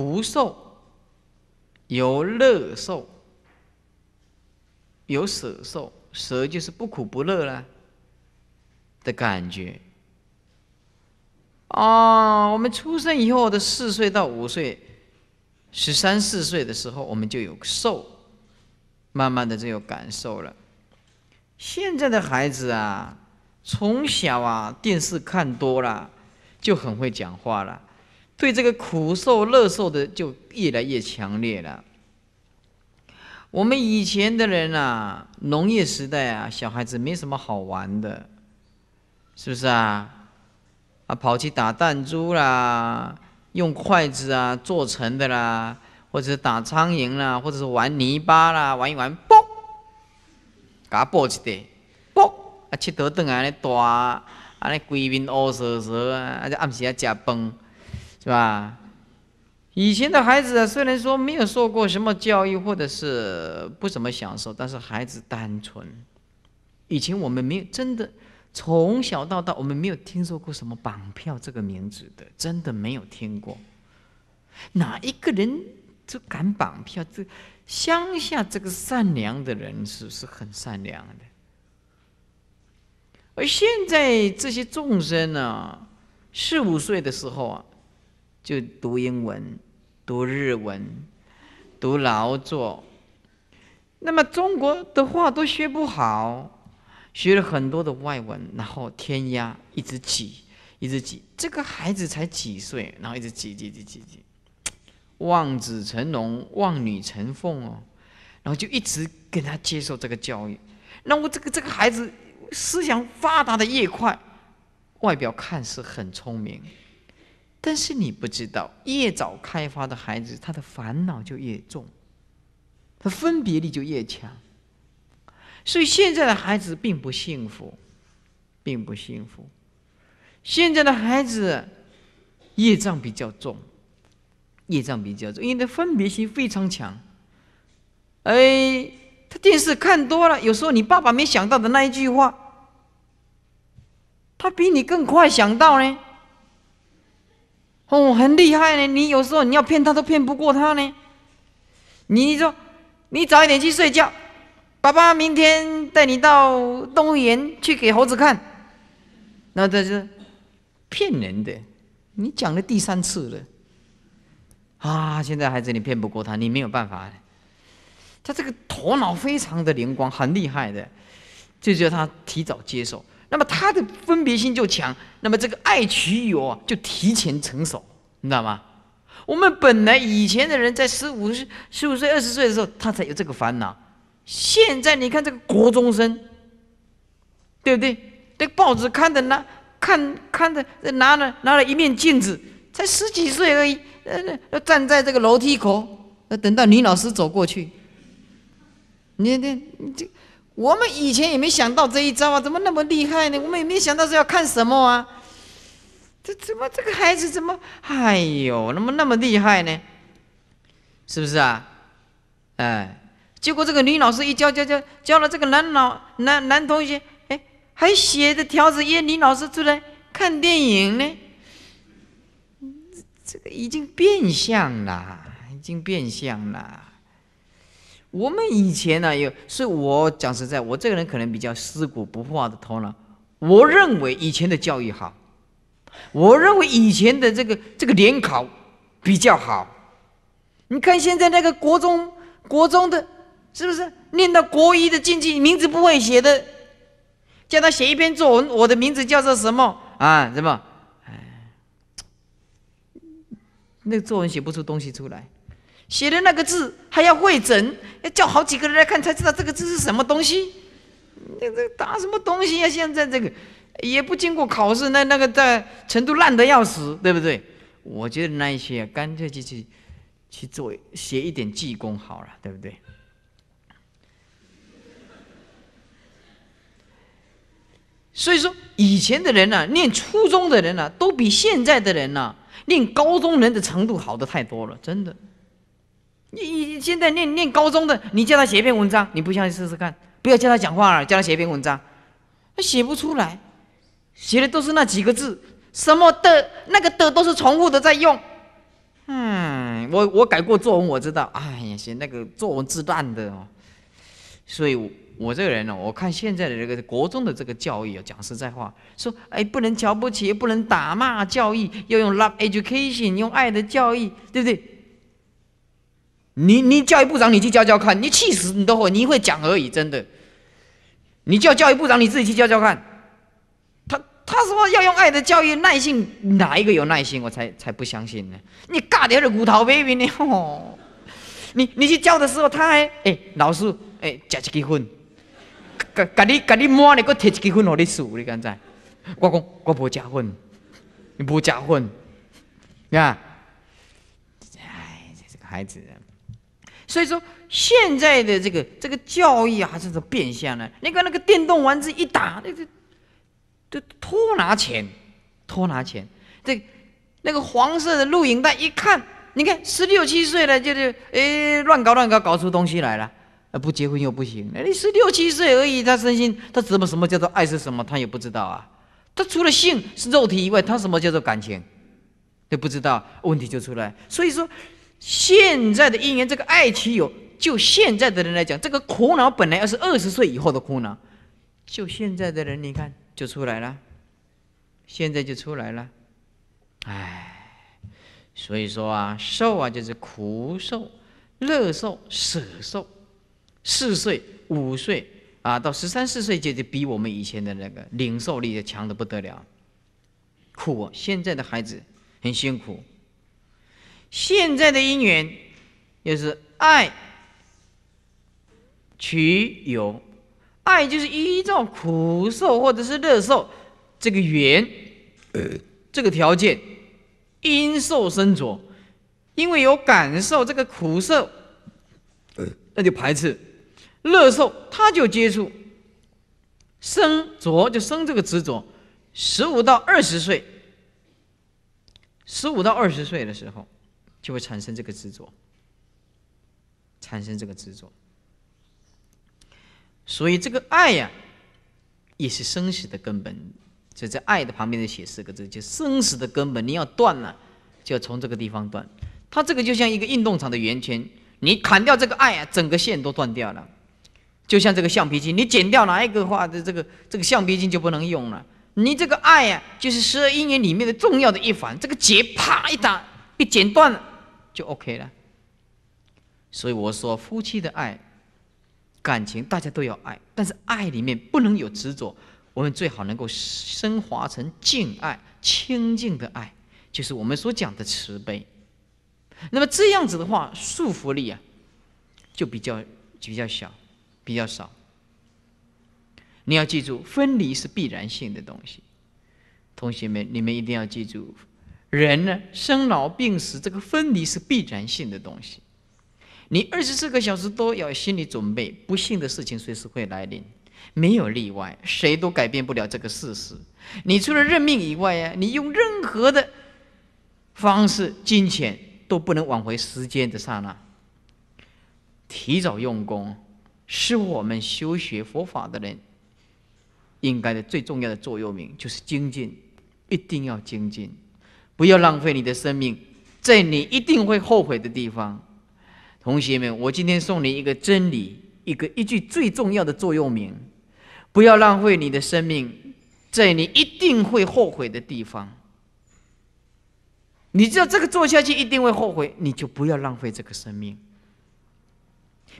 不受，有乐受，有舍受，舍就是不苦不乐了的感觉。啊，我们出生以后的四岁到五岁，十三四岁的时候，我们就有受，慢慢的就有感受了。现在的孩子啊，从小啊，电视看多了，就很会讲话了。对这个苦受乐受的就越来越强烈了。我们以前的人呐，农业时代啊，小孩子没什么好玩的，是不是啊？啊，跑去打弹珠啦，用筷子啊做成的啦，或者是打苍蝇啦，或者是玩泥巴啦，玩一玩，啵，噶啵起的，啵，啊，佚头顿来那尼大，啊，那龟面乌索索啊，啊，就暗时啊食饭。是吧？以前的孩子虽然说没有受过什么教育，或者是不怎么享受，但是孩子单纯。以前我们没有真的从小到大，我们没有听说过什么绑票这个名字的，真的没有听过。哪一个人就敢绑票？这乡下这个善良的人是是很善良的。而现在这些众生呢，四五岁的时候啊。就读英文，读日文，读劳作。那么中国的话都学不好，学了很多的外文，然后天涯一直挤，一直挤。这个孩子才几岁，然后一直挤挤挤挤挤，望子成龙，望女成凤哦。然后就一直跟他接受这个教育。那我这个这个孩子思想发达的越快，外表看似很聪明。但是你不知道，越早开发的孩子，他的烦恼就越重，他分别力就越强。所以现在的孩子并不幸福，并不幸福。现在的孩子业障比较重，业障比较重，因为他分别心非常强。哎，他电视看多了，有时候你爸爸没想到的那一句话，他比你更快想到呢。哦，很厉害呢！你有时候你要骗他都骗不过他呢。你说你早一点去睡觉，爸爸明天带你到动物园去给猴子看。那这是骗人的，你讲了第三次了。啊，现在孩子你骗不过他，你没有办法。他这个头脑非常的灵光，很厉害的，就叫他提早接受。那么他的分别心就强，那么这个爱取有就提前成熟，你知道吗？我们本来以前的人在十五岁、十五岁、二十岁的时候，他才有这个烦恼。现在你看这个国中生，对不对？个报纸看的拿看看的拿了拿了一面镜子，才十几岁而已。呃，站在这个楼梯口，呃，等到女老师走过去，你、你、这。我们以前也没想到这一招啊，怎么那么厉害呢？我们也没想到是要看什么啊？这怎么这个孩子怎么，哎呦，那么那么厉害呢？是不是啊？哎，结果这个女老师一教教教教了这个男老男男同学，哎，还写着条子约女老师出来看电影呢。这这个已经变相了，已经变相了。我们以前呢，有是我讲实在，我这个人可能比较思古不化的头脑。我认为以前的教育好，我认为以前的这个这个联考比较好。你看现在那个国中，国中的，是不是念到国一的进去，名字不会写的，叫他写一篇作文，我的名字叫做什么啊？什么？哎，那作文写不出东西出来。写的那个字还要会诊，要叫好几个人来看才知道这个字是什么东西。那这打什么东西呀？现在这个也不经过考试，那那个在程度烂的要死，对不对？我觉得那一些干脆就去去做写一点技工好了，对不对？所以说，以前的人呢，念初中的人呢，都比现在的人呢，念高中人的程度好的太多了，真的。你你现在念念高中的，你叫他写一篇文章，你不相信试试看。不要叫他讲话了，叫他写一篇文章，他写不出来，写的都是那几个字，什么的，那个的都是重复的在用。嗯，我我改过作文，我知道。哎呀，写那个作文字段的哦。所以，我这个人呢，我看现在的这个国中的这个教育啊，讲实在话，说，哎，不能瞧不起，不能打骂教育，要用 love education，用爱的教育，对不对？你你教育部长，你去教教看，你气死你都会，你会讲而已，真的。你叫教育部长，你自己去教教看。他他说要用爱的教育，耐心，哪一个有耐心，我才才不相信呢。你尬嗲的骨头 baby，你吼，你你去教的时候，他还哎老师哎，食一支烟，给给你给你满给我摕一支烟互你数，你敢在？我讲我无加分，你无食加你看，哎，这个孩子。所以说，现在的这个这个教育啊，还是变相呢？你看那个电动丸子一打，那个都偷拿钱，偷拿钱。这那个黄色的录影带一看，你看十六七岁了，就是哎乱搞乱搞搞出东西来了。呃，不结婚又不行。那你十六七岁而已，他身心他怎么什么叫做爱是什么？他也不知道啊。他除了性是肉体以外，他什么叫做感情都不知道，问题就出来。所以说。现在的姻缘，这个爱其有。就现在的人来讲，这个苦恼本来要是二十岁以后的苦恼，就现在的人，你看就出来了，现在就出来了。哎，所以说啊，受啊就是苦受、乐受、舍受。四岁、五岁啊，到十三四岁，这就比我们以前的那个领受力就强的不得了。苦，现在的孩子很辛苦。现在的因缘，就是爱取有，爱就是依照苦受或者是乐受这个缘，这个条件，因受生着，因为有感受这个苦受，那就排斥；乐受他就接触，生着就生这个执着。十五到二十岁，十五到二十岁的时候。就会产生这个执着，产生这个执着，所以这个爱呀，也是生死的根本。就在爱的旁边就写四个字，就生死的根本。你要断了，就要从这个地方断。它这个就像一个运动场的圆圈，你砍掉这个爱，啊，整个线都断掉了。就像这个橡皮筋，你剪掉哪一个话的这个这个橡皮筋就不能用了。你这个爱呀，就是十二姻缘里面的重要的一环，这个结啪一打，一剪断了。就 OK 了，所以我说夫妻的爱、感情，大家都要爱，但是爱里面不能有执着，我们最好能够升华成敬爱、清净的爱，就是我们所讲的慈悲。那么这样子的话，束缚力啊就比较比较小，比较少。你要记住，分离是必然性的东西。同学们，你们一定要记住。人呢，生老病死，这个分离是必然性的东西。你二十四个小时都要心理准备，不幸的事情随时会来临，没有例外，谁都改变不了这个事实。你除了认命以外啊，你用任何的方式、金钱都不能挽回时间的刹那。提早用功，是我们修学佛法的人应该的最重要的座右铭，就是精进，一定要精进。不要浪费你的生命，在你一定会后悔的地方，同学们，我今天送你一个真理，一个一句最重要的座右铭：不要浪费你的生命，在你一定会后悔的地方。你知道这个做下去一定会后悔，你就不要浪费这个生命。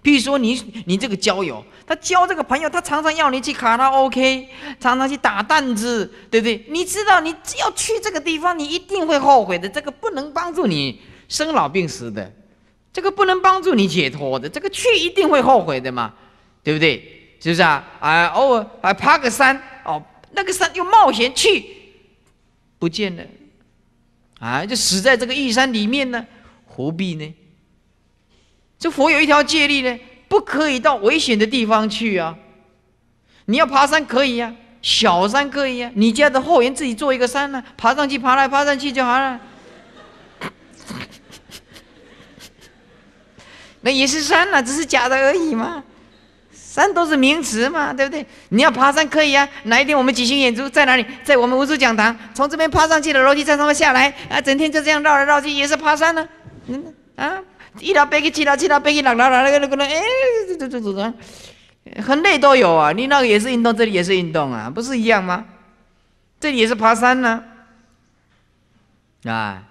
譬如说，你你这个交友，他交这个朋友，他常常要你去卡拉 OK，常常去打弹子，对不对？你知道，你要去这个地方，你一定会后悔的。这个不能帮助你生老病死的，这个不能帮助你解脱的，这个去一定会后悔的嘛，对不对？是不是啊？啊，偶尔还爬个山哦，那个山又冒险去，不见了，啊，就死在这个玉山里面呢，何必呢？这佛有一条戒律呢，不可以到危险的地方去啊。你要爬山可以呀，小山可以呀。你家的后园自己做一个山呢，爬上去，爬来爬上去就好了。那也是山呐，只是假的而已嘛。山都是名词嘛，对不对？你要爬山可以啊。哪一天我们举行演出，在哪里？在我们无书讲堂，从这边爬上去了楼梯，在上面下来啊，整天就这样绕来绕去，也是爬山呢。嗯啊。一拉背肌，七他七他背肌，哪哪哪那个那个？哎，这这这这，这，很累都有啊！你那个也是运动，这里也是运动啊，不是一样吗？这里也是爬山呢。啊，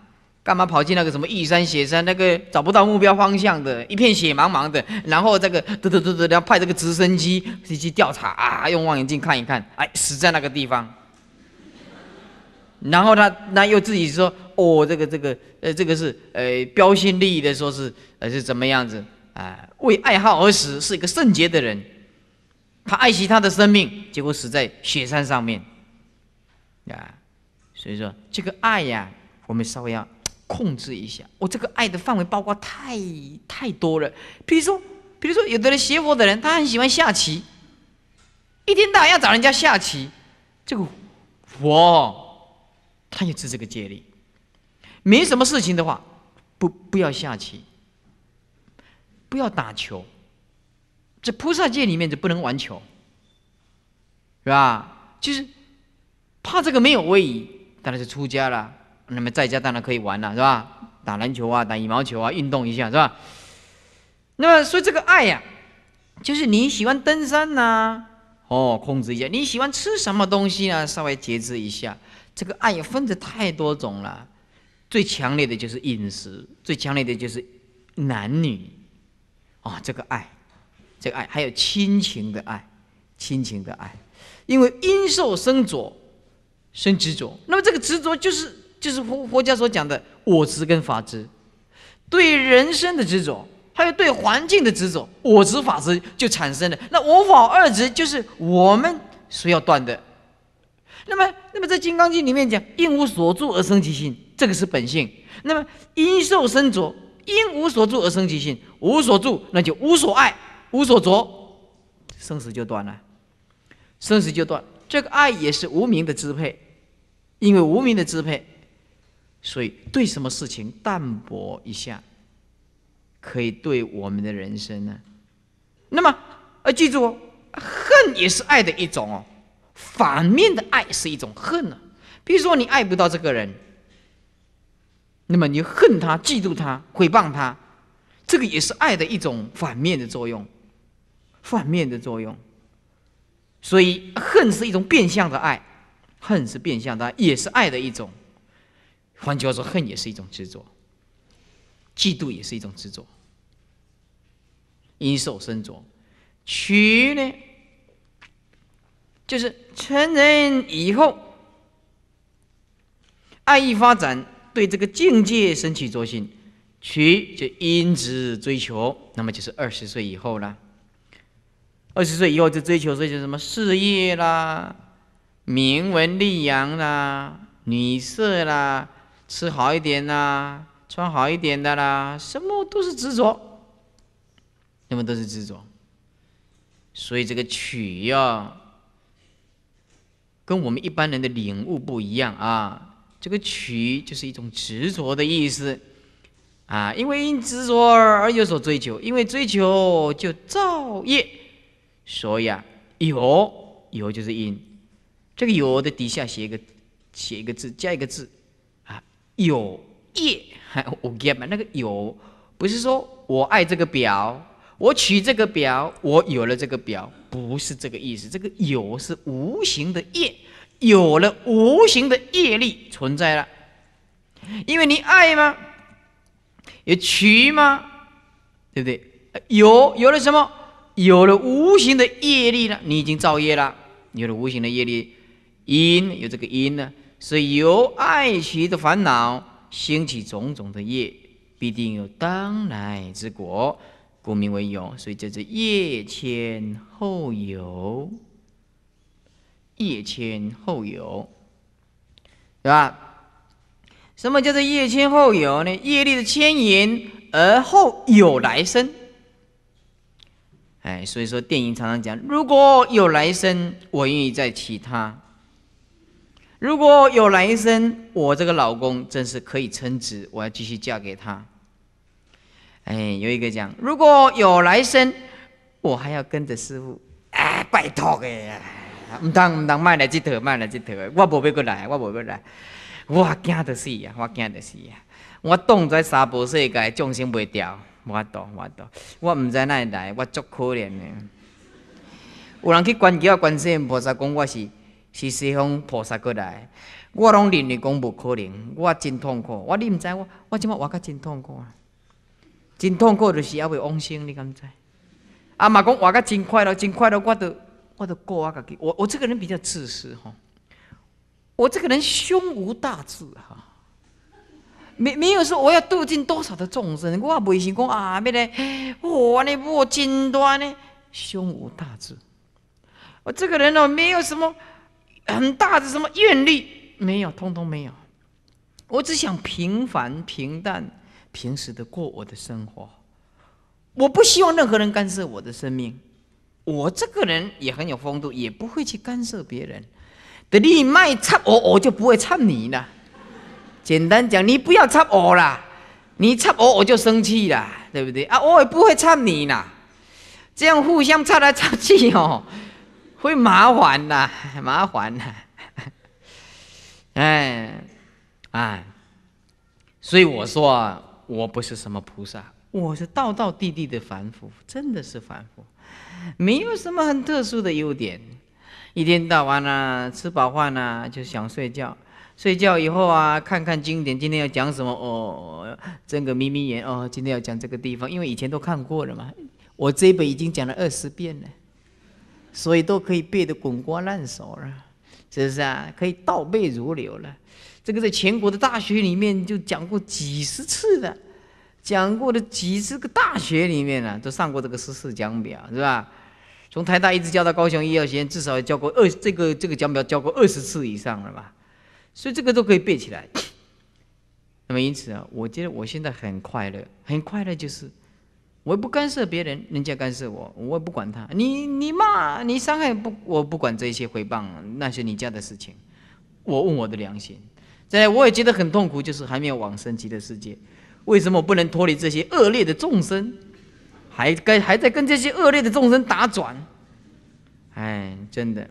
干嘛跑去那个什么玉山雪山那个找不到目标方向的，一片雪茫茫的，然后这个，嘟嘟嘟嘟，然后派这个直升机去去调查啊，用望远镜看一看，哎，死在那个地方。然后他，那又自己说。哦，这个这个，呃，这个是，呃，标新立异的，说是，呃，是怎么样子？啊，为爱好而死，是一个圣洁的人，他爱惜他的生命，结果死在雪山上面，啊，所以说这个爱呀，我们稍微要控制一下。我这个爱的范围包括太太多了，比如说，比如说，有的人学佛的人，他很喜欢下棋，一天到晚要找人家下棋，这个，佛。他也是这个戒律。没什么事情的话，不不要下棋，不要打球。这菩萨界里面就不能玩球，是吧？就是怕这个没有位移，当然是出家了，那么在家当然可以玩了，是吧？打篮球啊，打羽毛球啊，运动一下，是吧？那么所以这个爱呀，就是你喜欢登山呐，哦，控制一下；你喜欢吃什么东西啊，稍微节制一下。这个爱分的太多种了。最强烈的就是饮食，最强烈的就是男女，啊，这个爱，这个爱，还有亲情的爱，亲情的爱，因为因受生着，生执着，那么这个执着就是就是佛佛家所讲的我执跟法执，对人生的执着，还有对环境的执着，我执法执就产生了，那我法二执就是我们所要断的。那么，那么在《金刚经》里面讲：“应无所住而生其心。”这个是本性，那么因受生着，因无所住而生其性，无所住那就无所爱，无所着，生死就断了，生死就断。这个爱也是无名的支配，因为无名的支配，所以对什么事情淡薄一下，可以对我们的人生呢？那么，呃，记住哦，恨也是爱的一种哦，反面的爱是一种恨呢。比如说你爱不到这个人。那么你恨他、嫉妒他、诽谤他，这个也是爱的一种反面的作用，反面的作用。所以恨是一种变相的爱，恨是变相的，也是爱的一种。换句话说，恨也是一种执着，嫉妒也是一种执着。因受身着，取呢，就是成人以后，爱意发展。对这个境界升起着心，取就因此追求，那么就是二十岁以后了。二十岁以后就追求这些什么事业啦、名闻利养啦、女色啦、吃好一点啦、穿好一点的啦，什么都是执着，那么都是执着。所以这个取呀，跟我们一般人的领悟不一样啊。这个取就是一种执着的意思，啊，因为因执着而有所追求，因为追求就造业，所以啊有有就是因，这个有的底下写一个写一个字加一个字啊有业，我 get 嘛，那个有不是说我爱这个表，我取这个表，我有了这个表，不是这个意思，这个有是无形的业。有了无形的业力存在了，因为你爱吗？有取吗？对不对？有，有了什么？有了无形的业力了。你已经造业了。有了无形的业力因，有这个因呢，是由爱取的烦恼兴起种种的业，必定有当来之果，故名为有。所以这是业前后有。业迁后有，对吧？什么叫做业迁后有呢？业力的牵引，而后有来生。哎，所以说电影常常讲，如果有来生，我愿意再娶她；如果有来生，我这个老公真是可以称职，我要继续嫁给他。哎，有一个讲，如果有来生，我还要跟着师傅，哎，拜托个。唔通唔通，买来这套，买来这套。我无要过来，我无要来。我惊得死啊，我惊得死啊，我冻在沙波世界，众生未掉。我冻，我冻。我毋知哪会来，我足可怜的。有人去关机啊，关心菩萨讲我是是西方菩萨过来。我拢认为讲无可能，我真痛苦。我你毋知我，我今物活得真痛苦啊！真痛苦就是还会往生，你敢知？啊，嘛讲活得真快乐，真快乐，我得。我的过啊个，我我这个人比较自私哈，我这个人胸无大志哈，没没有说我要度尽多少的众生，我也未想讲啊，别嘞，我呢我无精端呢，胸无大志，我这个人哦，没有什么很大的什么愿力没有，通通没有，我只想平凡平淡平时的过我的生活，我不希望任何人干涉我的生命。我这个人也很有风度，也不会去干涉别人。的你卖插我，我就不会插你了。简单讲，你不要插我啦，你插我我就生气啦，对不对啊？我也不会插你啦。这样互相插来插去哦，会麻烦呐，麻烦呐。哎，啊，所以我说啊，我不是什么菩萨，我是道道地地的凡夫，真的是凡夫。没有什么很特殊的优点，一天到晚呢，吃饱饭呢就想睡觉，睡觉以后啊，看看经典，今天要讲什么哦，睁个眯眯眼哦，今天要讲这个地方，因为以前都看过了嘛，我这一本已经讲了二十遍了，所以都可以背得滚瓜烂熟了，是不是啊？可以倒背如流了，这个在全国的大学里面就讲过几十次了。讲过的几十个大学里面呢，都上过这个十四讲表，是吧？从台大一直教到高雄医药学院，至少也教过二这个这个讲表教过二十次以上了吧？所以这个都可以背起来。那么因此啊，我觉得我现在很快乐，很快乐就是，我不干涉别人，人家干涉我，我也不管他。你你骂你伤害不，我不管这些诽谤，那是你家的事情。我问我的良心，在我也觉得很痛苦，就是还没有往生极的世界。为什么不能脱离这些恶劣的众生，还跟还在跟这些恶劣的众生打转？哎，真的，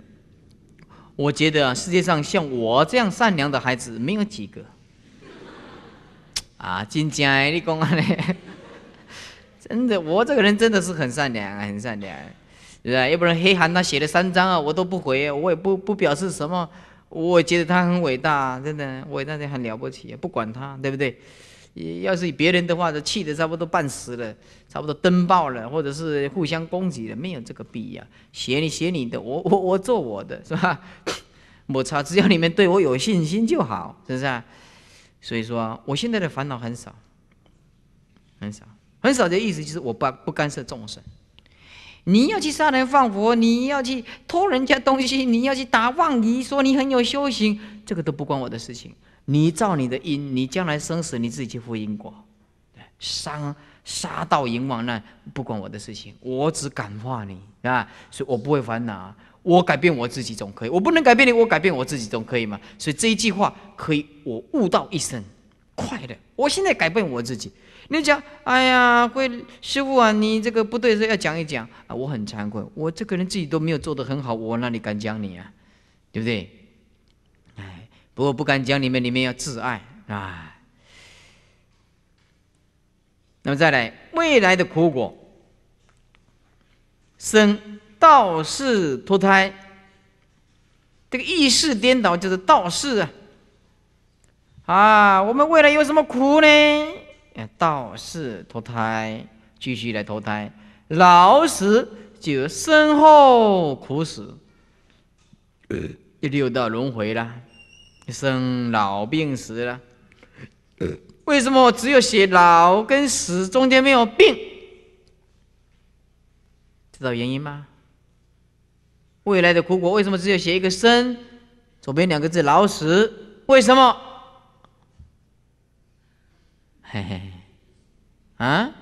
我觉得世界上像我这样善良的孩子没有几个。啊，金佳，你讲啊，真的，我这个人真的是很善良，很善良，对吧？要不然黑韩他写了三张啊，我都不回，我也不不表示什么。我觉得他很伟大，真的伟大的很了不起，不管他，对不对？要是别人的话，都气得差不多半死了，差不多登报了，或者是互相攻击了，没有这个必要。写你写你的，我 我我做我的，是吧？我操，只要你们对我有信心就好，是不是？所以说，我现在的烦恼很少，很少，很少的意思就是我不不干涉众生。你要去杀人放火，你要去偷人家东西，你要去打妄语，说你很有修行，这个都不关我的事情。你造你的因，你将来生死你自己去负因果。对，杀杀到阎王那，不管我的事情，我只感化你啊，所以我不会烦恼。我改变我自己总可以，我不能改变你，我改变我自己总可以嘛。所以这一句话可以，我悟到一生，快的。我现在改变我自己。你讲，哎呀，会师傅啊，你这个不对，是要讲一讲啊，我很惭愧，我这个人自己都没有做得很好，我哪里敢讲你啊，对不对？不过不敢讲你们，你们要自爱啊。那么再来，未来的苦果，生道士脱胎，这个意识颠倒就是道士啊。啊，我们未来有什么苦呢？道士脱胎，继续来脱胎，老死就身后苦死，第六道轮回了。生老病死了，为什么我只有写老跟死中间没有病？知道原因吗？未来的苦果为什么只有写一个生，左边两个字老死？为什么？嘿嘿，啊，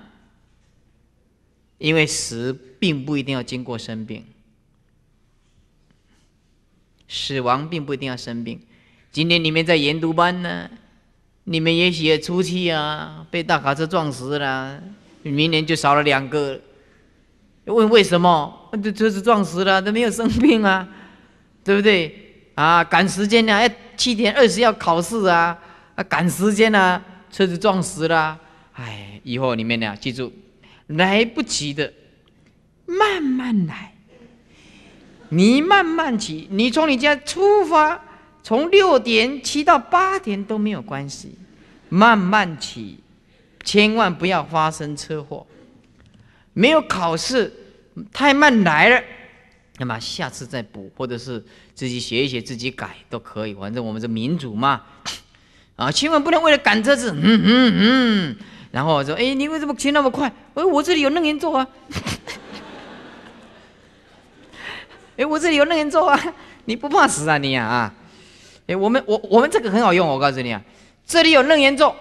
因为死并不一定要经过生病，死亡并不一定要生病。今天你们在研读班呢，你们也许也出去啊？被大卡车撞死了，明年就少了两个。问为什么？这车子撞死了，都没有生病啊，对不对？啊，赶时间呢，要七点二十要考试啊，啊，赶时间啊，车子撞死了。哎，以后你们呢，记住，来不及的，慢慢来。你慢慢骑，你从你家出发。从六点骑到八点都没有关系，慢慢骑，千万不要发生车祸。没有考试，太慢来了，那么下次再补，或者是自己写一写，自己改都可以。反正我们是民主嘛，啊，千万不能为了赶车子，嗯嗯嗯，然后说，哎，你为什么骑那么快？哎，我这里有任人做啊。哎，我这里有任人做啊，你不怕死啊你啊？哎，我们我我们这个很好用，我告诉你啊，这里有楞严咒，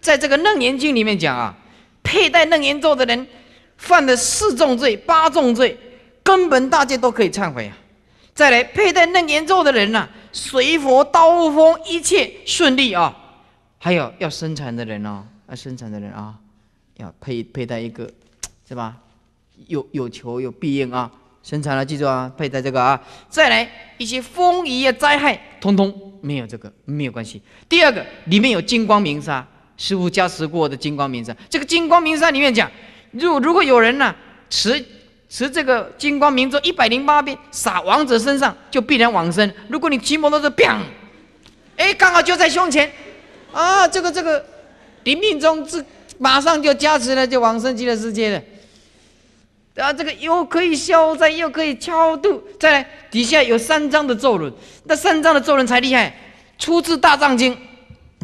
在这个楞严经里面讲啊，佩戴楞严咒的人，犯的四重罪、八重罪，根本大家都可以忏悔啊。再来，佩戴楞严咒的人呐，随佛刀锋，一切顺利啊。还有要生产的人哦，要生产的人啊，要佩佩戴一个，是吧？有有求有必应啊，生产了记住啊，佩戴这个啊。再来一些风雨啊灾害。通通没有这个没有关系。第二个里面有金光明沙，师傅加持过的金光明沙。这个金光明沙里面讲，如如果有人呢持持这个金光明咒一百零八遍撒王者身上，就必然往生。如果你骑摩托车，砰，哎，刚好就在胸前，啊，这个这个，临命中之马上就加持了，就往生极乐世界了。然后这个又可以消灾，又可以超度。再来底下有三张的咒轮，那三张的咒轮才厉害。出自《大藏经》，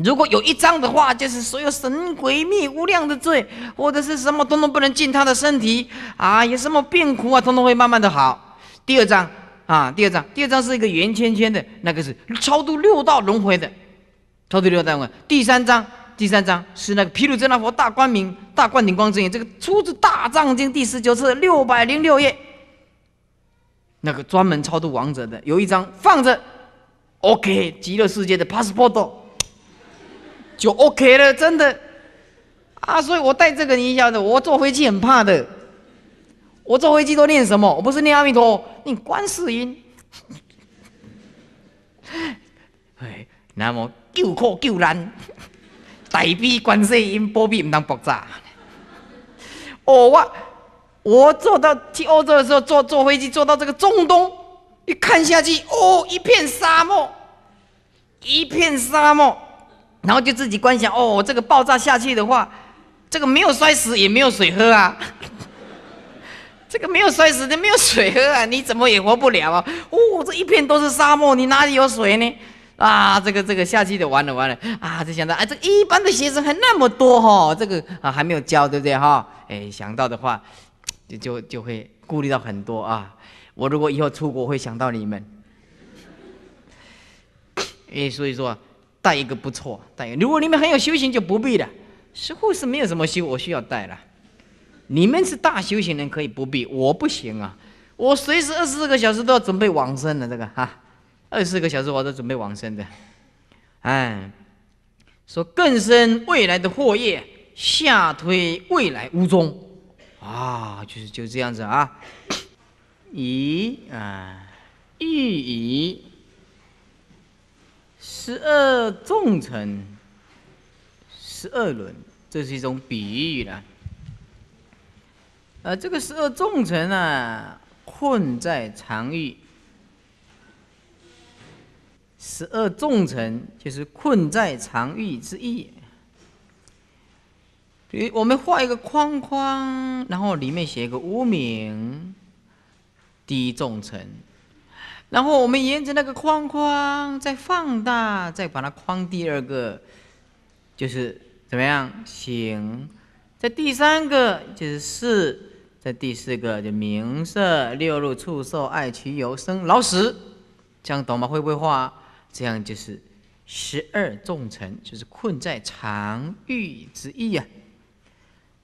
如果有一张的话，就是所有神鬼灭无量的罪，或者是什么东东不能进他的身体啊，有什么病苦啊，统统会慢慢的好。第二张啊，第二张，第二张是一个圆圈圈的那个是超度六道轮回的，超度六道轮回。第三张。第三张是那个毗卢遮那佛大光明大灌顶光之眼，这个出自《大藏经》第十九册六百零六页。那个专门超度亡者的，有一张放着，OK，极乐世界的 passport 就 OK 了，真的啊！所以我带这个，你晓得，我坐飞机很怕的。我坐飞机都念什么？我不是念阿弥陀，念观世音，哎，那么救苦救难。大笔观世音波比唔当爆炸。哦啊！我坐到去欧洲的时候，坐坐飞机坐到这个中东，一看下去，哦，一片沙漠，一片沙漠，然后就自己观想，哦，这个爆炸下去的话，这个没有摔死也没有水喝啊。这个没有摔死，这没有水喝啊，你怎么也活不了啊？哦，这一片都是沙漠，你哪里有水呢？啊，这个这个下去的完了完了啊！就想到啊，这一般的学生还那么多哈，这个啊还没有教对不对哈？哎，想到的话就就就会顾虑到很多啊。我如果以后出国，会想到你们。哎，所以说带一个不错带。一个。如果你们很有修行，就不必了。似乎是没有什么修，我需要带了。你们是大修行人，可以不必。我不行啊，我随时二十四个小时都要准备往生的这个哈。二十四个小时，我都准备往生的。哎，说更深未来的祸业下推未来无踪。啊，就是就这样子啊。咦，啊，欲疑十二重城，十二轮，这是一种比喻了。呃，这个十二重城啊，困在长欲。十二重臣就是困在常欲之意。比如我们画一个框框，然后里面写一个无名，第一重臣。然后我们沿着那个框框再放大，再把它框第二个，就是怎么样形。在第三个就是四，在第四个就名色六入触受爱取有生老死，这样懂吗？会不会画？这样就是十二重城，就是困在长欲之意呀。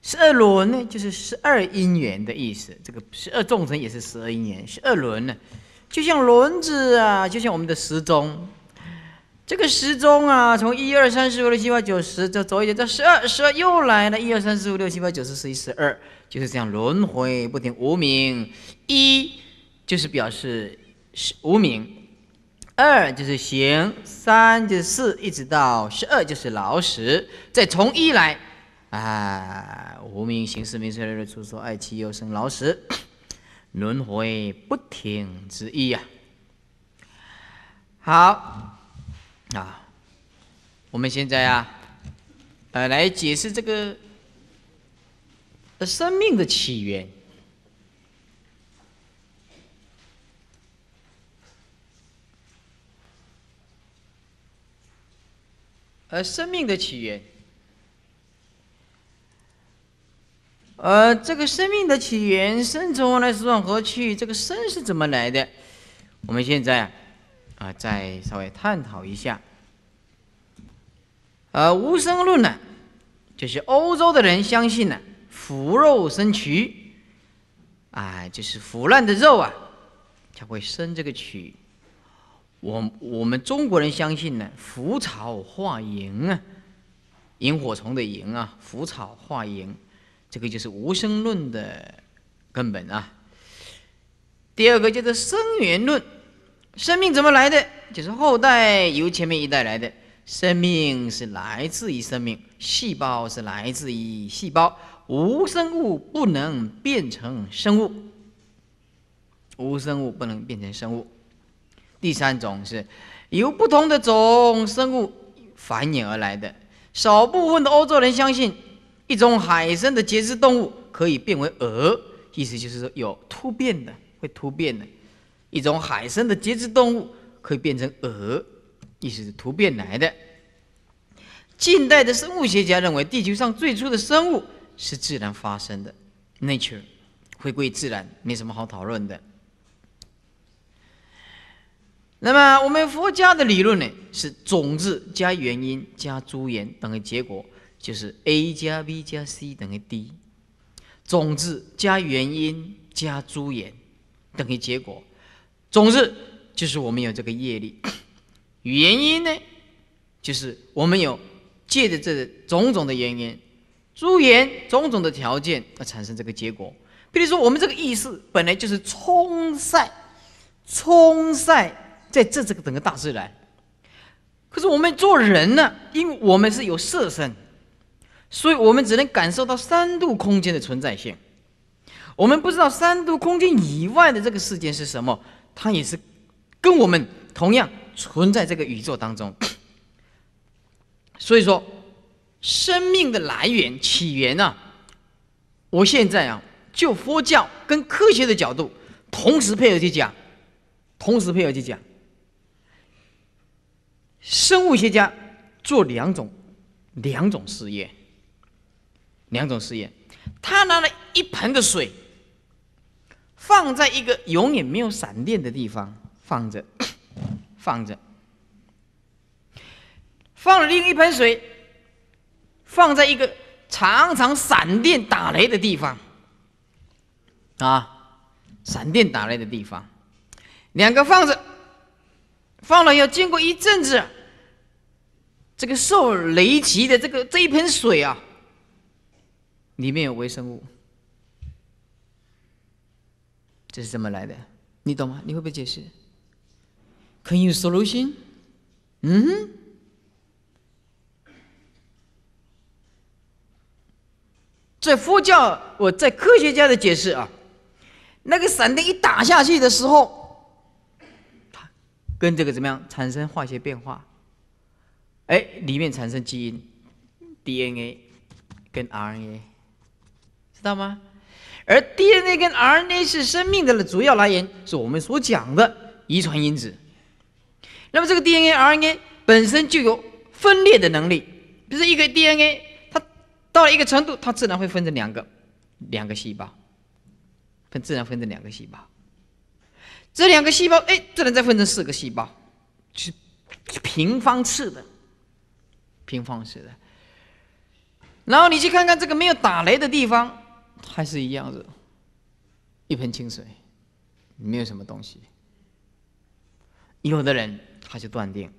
十二轮呢，就是十二因缘的意思。这个十二重城也是十二因缘，十二轮呢，就像轮子啊，就像我们的时钟。这个时钟啊，从一二三四五六七八九十，这走一点到十二，十二又来了一二三四五六七八九十，十一十二，就是这样轮回不停。无名一，就是表示是无名。二就是行，三就是四，一直到十二就是老死，再从一来，啊，无名行识名色六出说爱妻又生老死，轮回不停之意呀。好，啊，我们现在啊，呃，来解释这个生命的起源。而生命的起源。呃，这个生命的起源，生从哪来，死从何去？这个生是怎么来的？我们现在啊，再稍微探讨一下。呃，无生论呢，就是欧洲的人相信呢，腐肉生蛆，啊，就是腐烂的肉啊，才会生这个蛆。我我们中国人相信呢，腐草化萤啊，萤火虫的萤啊，腐草化萤，这个就是无生论的根本啊。第二个叫做生源论，生命怎么来的？就是后代由前面一代来的，生命是来自于生命，细胞是来自于细胞，无生物不能变成生物，无生物不能变成生物。第三种是由不同的种生物繁衍而来的。少部分的欧洲人相信，一种海生的节肢动物可以变为鹅，意思就是说有突变的，会突变的。一种海生的节肢动物可以变成鹅，意思是突变来的。近代的生物学家认为，地球上最初的生物是自然发生的。Nature，回归自然，没什么好讨论的。那么我们佛家的理论呢，是种子加原因加诸缘等于结果，就是 A 加 B 加 C 等于 D。种子加原因加诸缘等于结果，种子就是我们有这个业力，原因呢，就是我们有借着这种种的原因、诸缘种种的条件而产生这个结果。比如说我们这个意识本来就是冲塞、冲塞。在这这个整个大自然，可是我们做人呢，因为我们是有色身，所以我们只能感受到三度空间的存在性。我们不知道三度空间以外的这个世界是什么，它也是跟我们同样存在这个宇宙当中。所以说，生命的来源、起源啊，我现在啊，就佛教跟科学的角度同时配合去讲，同时配合去讲。生物学家做两种两种实验，两种实验，他拿了一盆的水放在一个永远没有闪电的地方放着，放着，放了另一盆水放在一个常常闪电打雷的地方，啊，闪电打雷的地方，两个放着，放了要经过一阵子。这个受雷击的这个这一盆水啊，里面有微生物，这是怎么来的？你懂吗？你会不会解释？Can you solution？嗯？在佛教，我在科学家的解释啊，那个闪电一打下去的时候，跟这个怎么样产生化学变化？哎，里面产生基因，DNA 跟 RNA，知道吗？而 DNA 跟 RNA 是生命的主要来源，是我们所讲的遗传因子。那么这个 DNA、RNA 本身就有分裂的能力，比如说一个 DNA，它到了一个程度，它自然会分成两个，两个细胞，分自然分成两个细胞。这两个细胞，哎，自然再分成四个细胞，是平方次的。平方式的，然后你去看看这个没有打雷的地方，还是一样子，一盆清水，没有什么东西。有的人他就断定，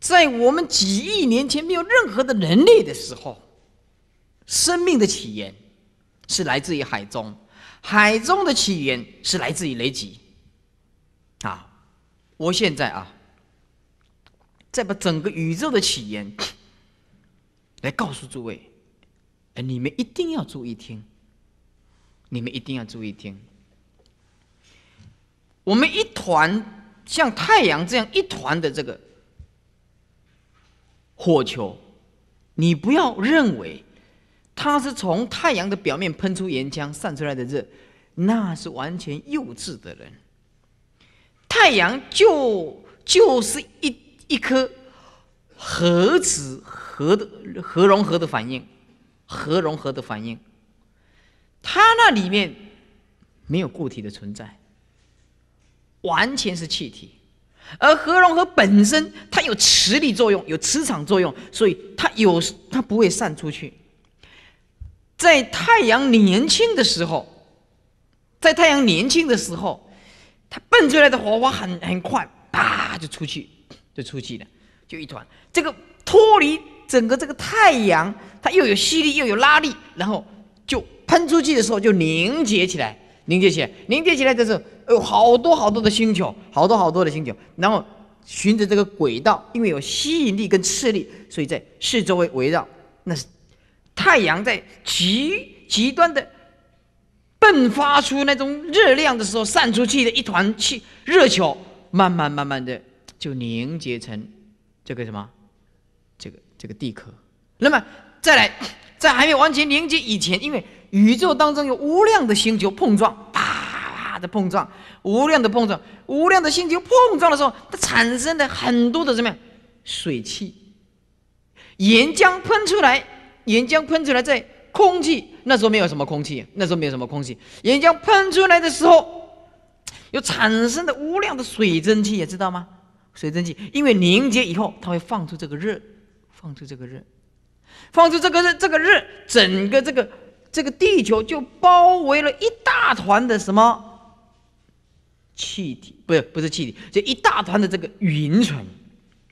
在我们几亿年前没有任何的能力的时候，生命的起源是来自于海中，海中的起源是来自于雷击。啊，我现在啊。再把整个宇宙的起源来告诉诸位，哎，你们一定要注意听，你们一定要注意听。我们一团像太阳这样一团的这个火球，你不要认为它是从太阳的表面喷出岩浆散出来的热，那是完全幼稚的人。太阳就就是一。一颗核子核的核融合的反应，核融合的反应，它那里面没有固体的存在，完全是气体。而核融合本身，它有磁力作用，有磁场作用，所以它有它不会散出去。在太阳年轻的时候，在太阳年轻的时候，它蹦出来的火花很很快，啪就出去。就出去了，就一团。这个脱离整个这个太阳，它又有吸力又有拉力，然后就喷出去的时候就凝结起来，凝结起来，凝结起来的时候有好多好多的星球，好多好多的星球，然后循着这个轨道，因为有吸引力跟斥力，所以在四周围围绕。那是太阳在极极端的迸发出那种热量的时候，散出去的一团气热球，慢慢慢慢的。就凝结成这个什么，这个这个地壳。那么再来，在还没有完全凝结以前，因为宇宙当中有无量的星球碰撞，啪的碰撞，无量的碰撞，无量的星球碰撞的时候，它产生的很多的什么呀？水汽、岩浆喷出来，岩浆喷出来，在空气那时候没有什么空气，那时候没有什么空气，岩浆喷出来的时候，有产生的无量的水蒸气，也知道吗？水蒸气，因为凝结以后，它会放出这个热，放出这个热，放出这个热，这个热整个这个这个地球就包围了一大团的什么气体？不是，不是气体，就一大团的这个云层，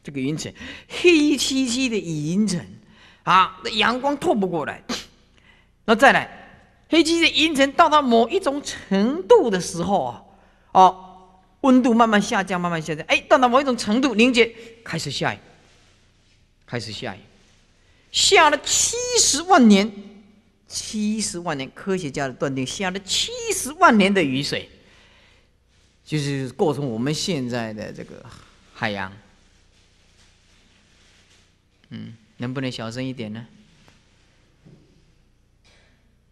这个云层黑漆漆的云层，啊，那阳光透不过来。那再来，黑漆漆的云层到达某一种程度的时候啊，哦。温度慢慢下降，慢慢下降，哎，到了某一种程度，凝结，开始下雨，开始下雨，下了七十万年，七十万年，科学家的断定，下了七十万年的雨水，就是构成我们现在的这个海洋。嗯，能不能小声一点呢？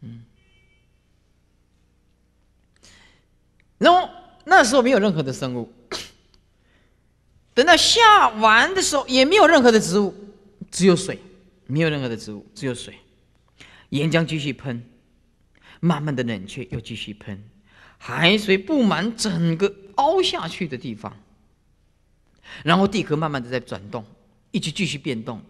嗯，后那时候没有任何的生物，等到下完的时候也没有任何的植物，只有水，没有任何的植物，只有水，岩浆继续喷，慢慢的冷却又继续喷，海水布满整个凹下去的地方，然后地壳慢慢的在转动，一直继续变动，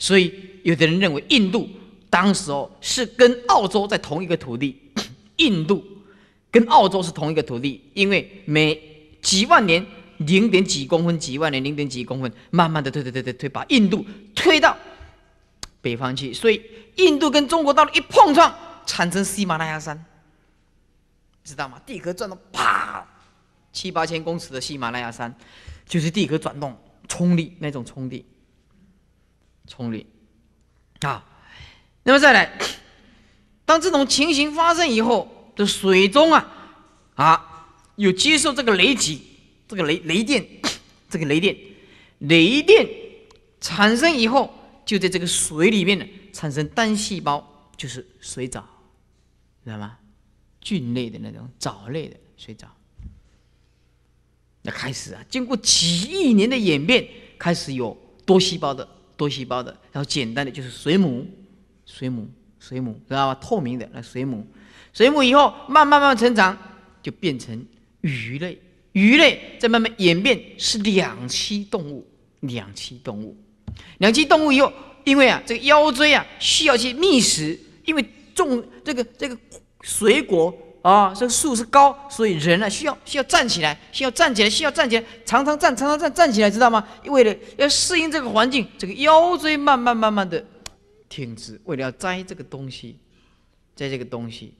所以有的人认为印度当时哦是跟澳洲在同一个土地，印度。跟澳洲是同一个土地，因为每几万年零点几公分，几万年零点几公分，慢慢的推推推推推，把印度推到北方去，所以印度跟中国大陆一碰撞，产生喜马拉雅山，知道吗？地壳转动，啪，七八千公尺的喜马拉雅山，就是地壳转动冲力那种冲力，冲力，啊，那么再来，当这种情形发生以后。这水中啊，啊，有接受这个雷击，这个雷雷电，这个雷电，雷电产生以后，就在这个水里面产生单细胞，就是水藻，知道吗？菌类的那种藻类的水藻。那开始啊，经过几亿年的演变，开始有多细胞的，多细胞的，然后简单的就是水母，水母，水母，知道吧？透明的那水母。水母以后慢慢慢慢成长，就变成鱼类，鱼类再慢慢演变是两栖动物，两栖动物，两栖动物以后，因为啊这个腰椎啊需要去觅食，因为种这个这个水果啊，这个树是高，所以人呢需要需要站起来，需要站起来，需要站起来，常常站常常站站起来，知道吗？为了要适应这个环境，这个腰椎慢慢慢慢的挺直，为了要摘这个东西。在这个东西，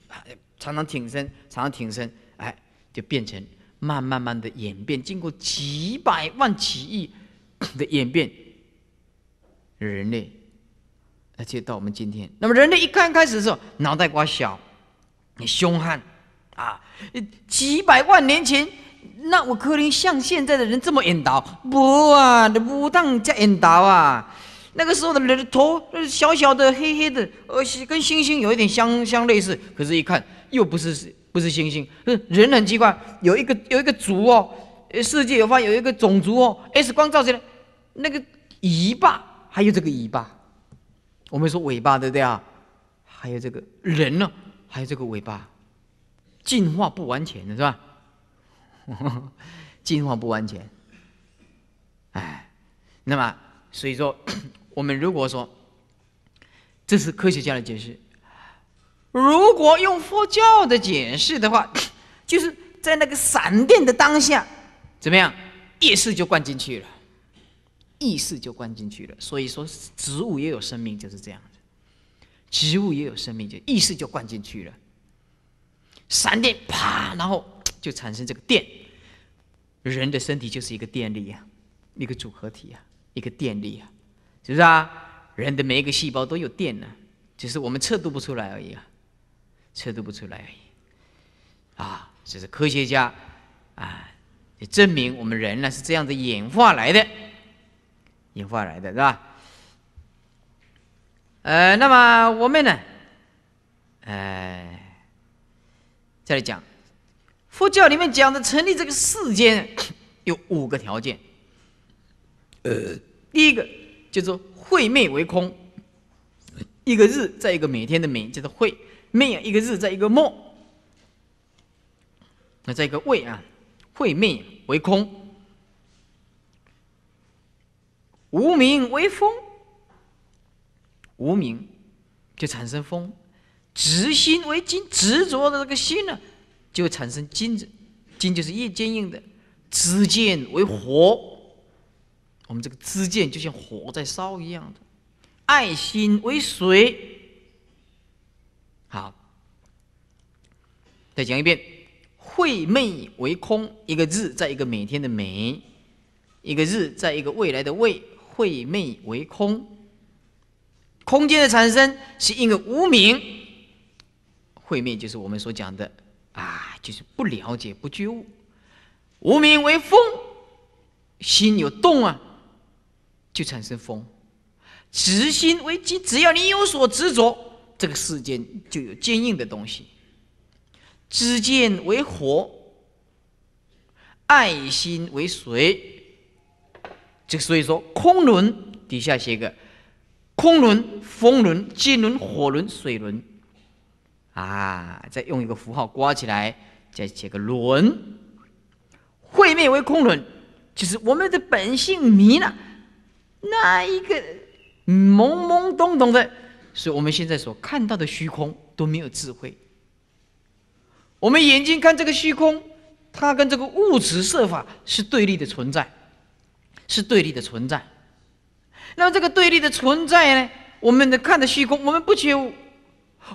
常常挺身，常常挺身，哎，就变成，慢慢慢的演变，经过几百万几亿 的演变，人类，而且到我们今天，那么人类一刚开始的时候，脑袋瓜小，凶悍，啊，几百万年前，那我可能像现在的人这么引导，不啊，不当这引导啊。那个时候的人头小小的、黑黑的，呃，跟星星有一点相相类似，可是一看又不是不是星星，是人很奇怪，有一个有一个族哦，世界有发有一个种族哦 s 光照起来，那个尾巴还有这个尾巴，我们说尾巴对不对啊？还有这个人呢，还有这个尾巴，进化不完全的是吧？进化不完全，哎，那么所以说。我们如果说这是科学家的解释，如果用佛教的解释的话，就是在那个闪电的当下，怎么样？意识就灌进去了，意识就灌进去了。所以说，植物也有生命，就是这样子。植物也有生命，就意识就灌进去了。闪电啪，然后就产生这个电。人的身体就是一个电力啊，一个组合体啊，一个电力啊。是不是啊？人的每一个细胞都有电呢，只是我们测度不出来而已啊，测度不出来而已。啊，这是科学家啊，证明我们人呢是这样子演化来的，演化来的，是吧？呃，那么我们呢，哎，再来讲，佛教里面讲的成立这个世间有五个条件，呃，第一个。叫做“会昧为空”，一个日，在一个每天的“每”叫做“会啊；一个日，在一个末，那在一个“未”啊，“会昧为空”，无名为风，无名就产生风；执心为金，执着的这个心呢，就产生金子，金就是越坚硬的；执剑为火。我们这个知见就像火在烧一样的，爱心为水。好，再讲一遍，会昧为空，一个日在一个每天的每，一个日在一个未来的未，会昧为空。空间的产生是因为无名，会昧就是我们所讲的啊，就是不了解不觉悟，无名为风，心有动啊。就产生风，执心为金，只要你有所执着，这个世间就有坚硬的东西；执剑为火，爱心为水。这所以说，空轮底下写个空轮、风轮、金轮、火轮、水轮啊，再用一个符号刮起来，再写个轮，会灭为空轮，就是我们的本性迷了。那一个懵懵懂懂的，是我们现在所看到的虚空都没有智慧。我们眼睛看这个虚空，它跟这个物质设法是对立的存在，是对立的存在。那么这个对立的存在呢，我们看的虚空，我们不觉，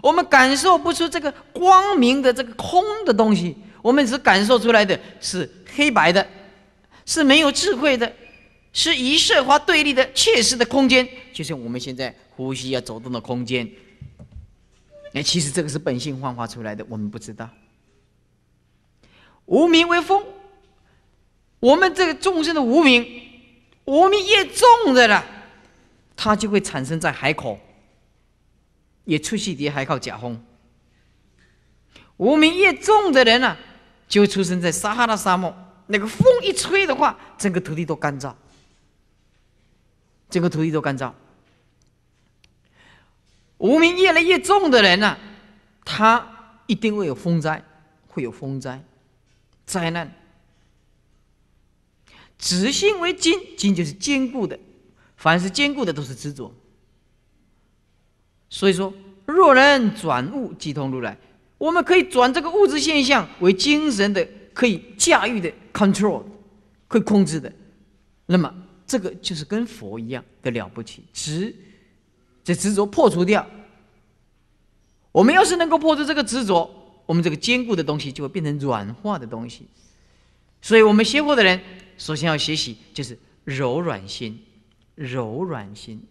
我们感受不出这个光明的这个空的东西，我们只感受出来的是黑白的，是没有智慧的。是以色花对立的切实的空间，就是我们现在呼吸要走动的空间。哎，其实这个是本性幻化出来的，我们不知道。无名为风，我们这个众生的无名，无名越重的呢，它就会产生在海口，也出起的海口假风。无名越重的人呢，就出生在撒哈拉沙漠，那个风一吹的话，整个土地都干燥。整个土地都干燥。无名越来越重的人呢，他一定会有风灾，会有风灾，灾难。执心为金，金就是坚固的，凡是坚固的都是执着。所以说，若能转物即通如来，我们可以转这个物质现象为精神的，可以驾驭的，control，可以控制的，那么。这个就是跟佛一样的了不起，执这执着破除掉。我们要是能够破除这个执着，我们这个坚固的东西就会变成软化的东西。所以，我们修佛的人首先要学习就是柔软心，柔软心，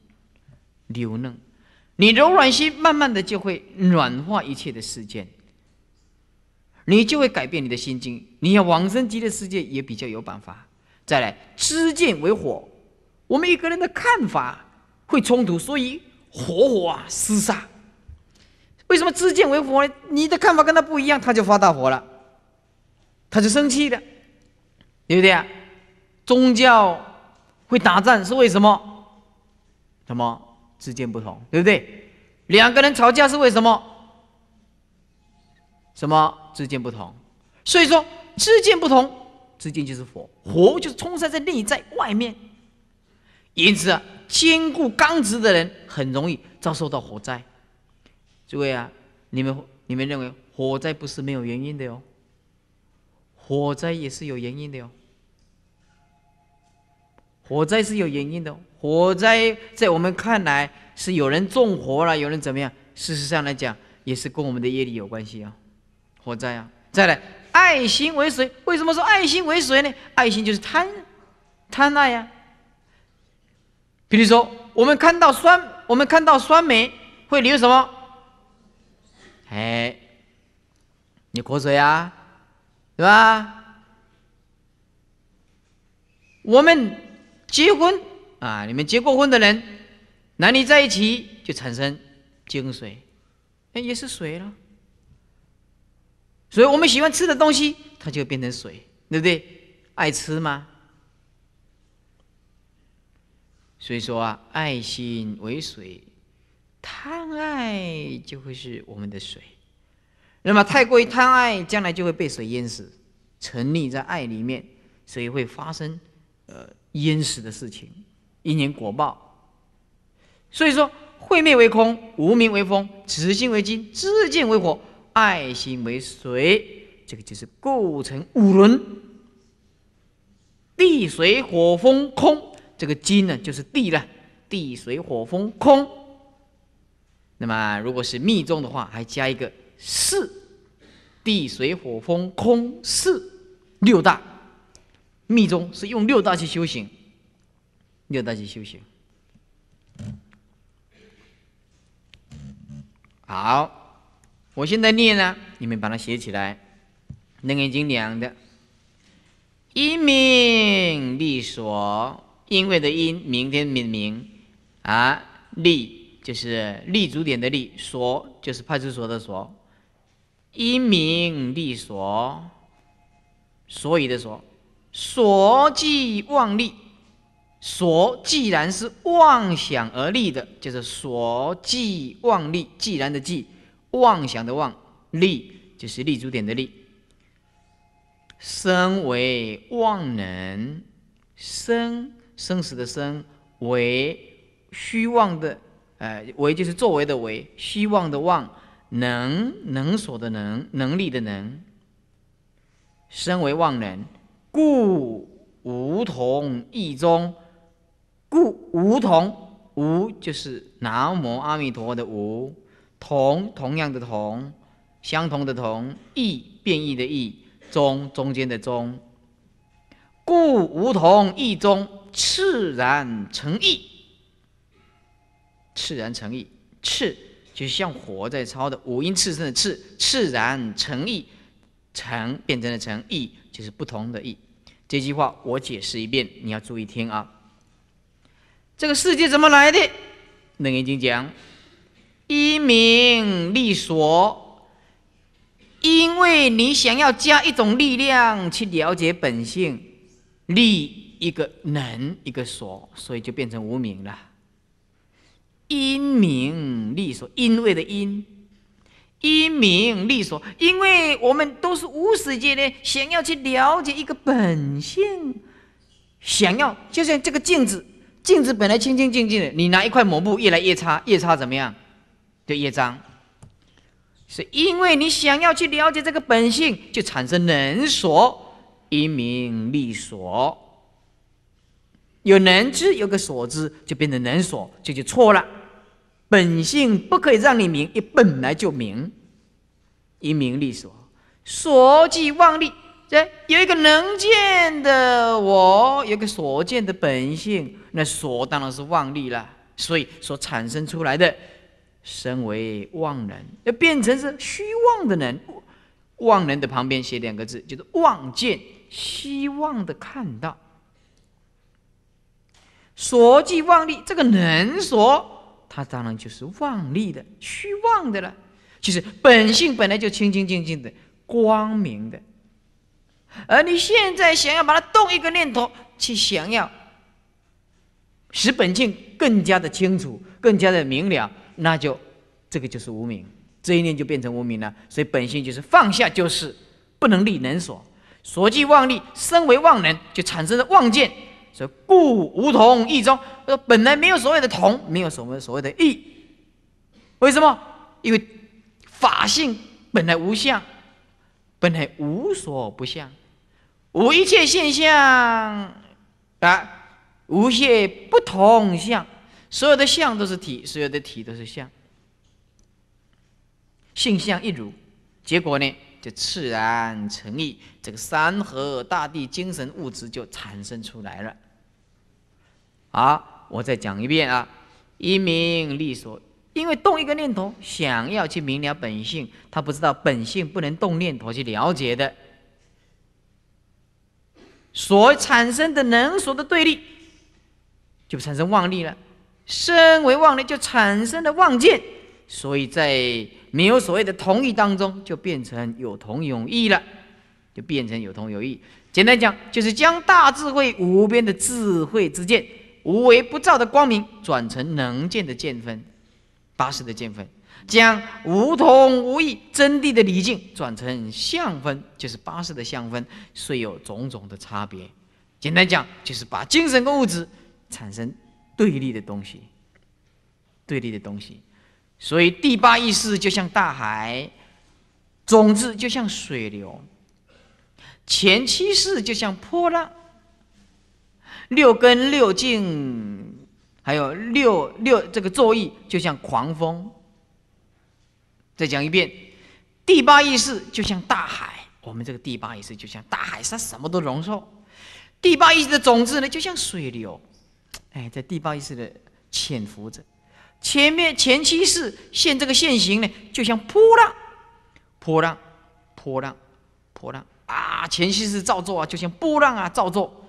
柔嫩。你柔软心，慢慢的就会软化一切的世间，你就会改变你的心境。你要往生极乐世界也比较有办法。再来，知见为火。我们一个人的看法会冲突，所以火火啊，厮杀。为什么知见为火呢？你的看法跟他不一样，他就发大火了，他就生气了，对不对？啊？宗教会打仗是为什么？什么知见不同，对不对？两个人吵架是为什么？什么知见不同？所以说，知见不同，知见就是火。火就是冲塞在内在外面，因此啊，坚固刚直的人很容易遭受到火灾。诸位啊，你们你们认为火灾不是没有原因的哟？火灾也是有原因的哟。火灾是有原因的。火灾在我们看来是有人纵火了，有人怎么样？事实上来讲，也是跟我们的业力有关系啊。火灾啊，再来。爱心为水，为什么说爱心为水呢？爱心就是贪，贪爱呀。比如说，我们看到酸，我们看到酸梅会流什么？哎，你口水啊，对吧？我们结婚啊，你们结过婚的人，男女在一起就产生精水，哎，也是水了。所以，我们喜欢吃的东西，它就变成水，对不对？爱吃吗？所以说啊，爱心为水，贪爱就会是我们的水。那么，太过于贪爱，将来就会被水淹死，沉溺在爱里面，所以会发生呃淹死的事情，因缘果报。所以说，会灭为空，无名为风，执心为金，自见为火。爱心为水，这个就是构成五轮：地、水、火、风、空。这个金呢就是地了。地、水、火、风、空。那么，如果是密宗的话，还加一个四：地、水、火、风、空、四。六大，密宗是用六大去修行，六大去修行。好。我现在念呢，你们把它写起来，楞眼睛亮的。因命利所，因为的因，明天明明，啊，利就是立足点的利，所就是派出所的所，因命利所，所以的所，所即妄利，所既然是妄想而立的，就是所即妄利，既然的既。妄想的妄，立就是立足点的立。身为妄能，生生死的生，为虚妄的，呃，为就是作为的为，虚妄的妄能能所的能，能力的能。身为妄能，故无同意宗，故无同无就是南无阿弥陀佛的无。同同样的同，相同的同，异变异的异，中中间的中，故无同异中，赤然成异，赤然成异，赤就像火在烧的五音赤声的赤，赤然成异，成变成了成，异就是不同的异。这句话我解释一遍，你要注意听啊。这个世界怎么来的？楞严经讲。一明利索，因为你想要加一种力量去了解本性，利一个能一个所，所以就变成无名了。因明利所，因为的因，一明利所，因为我们都是无始界的，想要去了解一个本性，想要就像这个镜子，镜子本来清清净净的，你拿一块抹布越来越擦，越擦怎么样？的业障，是因为你想要去了解这个本性，就产生能所，一明利所。有能知，有个所知，就变成能所，这就错了。本性不可以让你明，一本来就明。一明利所，所即妄利。这有一个能见的我，有个所见的本性，那所当然是妄利了。所以所产生出来的。身为妄人，要变成是虚妄的人。妄人的旁边写两个字，就是望见，希望的看到。所即妄力，这个能所，他当然就是妄力的虚妄的了。就是本性本来就清清净净的、光明的，而你现在想要把它动一个念头，去想要使本性更加的清楚、更加的明了。那就这个就是无名，这一念就变成无名了。所以本性就是放下，就是不能立能所，所即妄立，身为妄人，就产生了妄见。所以故无同意中，说本来没有所谓的同，没有什么所谓的异。为什么？因为法性本来无相，本来无所不相，无一切现象啊，无一切不同相。所有的相都是体，所有的体都是相，性相一如，结果呢就自然成立。这个山河大地、精神物质就产生出来了。好，我再讲一遍啊，一命利所，因为动一个念头，想要去明了本性，他不知道本性不能动念头去了解的，所产生的能所的对立，就产生妄力了。身为妄念，就产生了妄见，所以在没有所谓的同意当中，就变成有同有异了，就变成有同有异。简单讲，就是将大智慧无边的智慧之见，无为不造的光明，转成能见的见分、八识的见分；将无同无异真谛的理境，转成相分，就是八识的相分，虽有种种的差别。简单讲，就是把精神跟物质产生。对立的东西，对立的东西，所以第八意识就像大海，种子就像水流，前七世就像波浪，六根六境还有六六这个座意就像狂风。再讲一遍，第八意识就像大海，我们这个第八意识就像大海，它什么都容受。第八意识的种子呢，就像水流。哎，在第八意识的潜伏着，前面前七世现这个现行呢，就像波浪，波浪，波浪，波浪啊！前七世造作啊，就像波浪啊，造作。